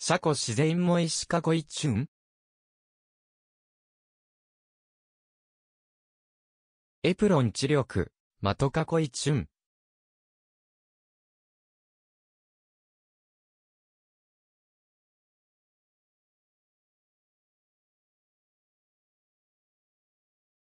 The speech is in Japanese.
車庫自然も石かチュン。エプロン知力、的かこュン。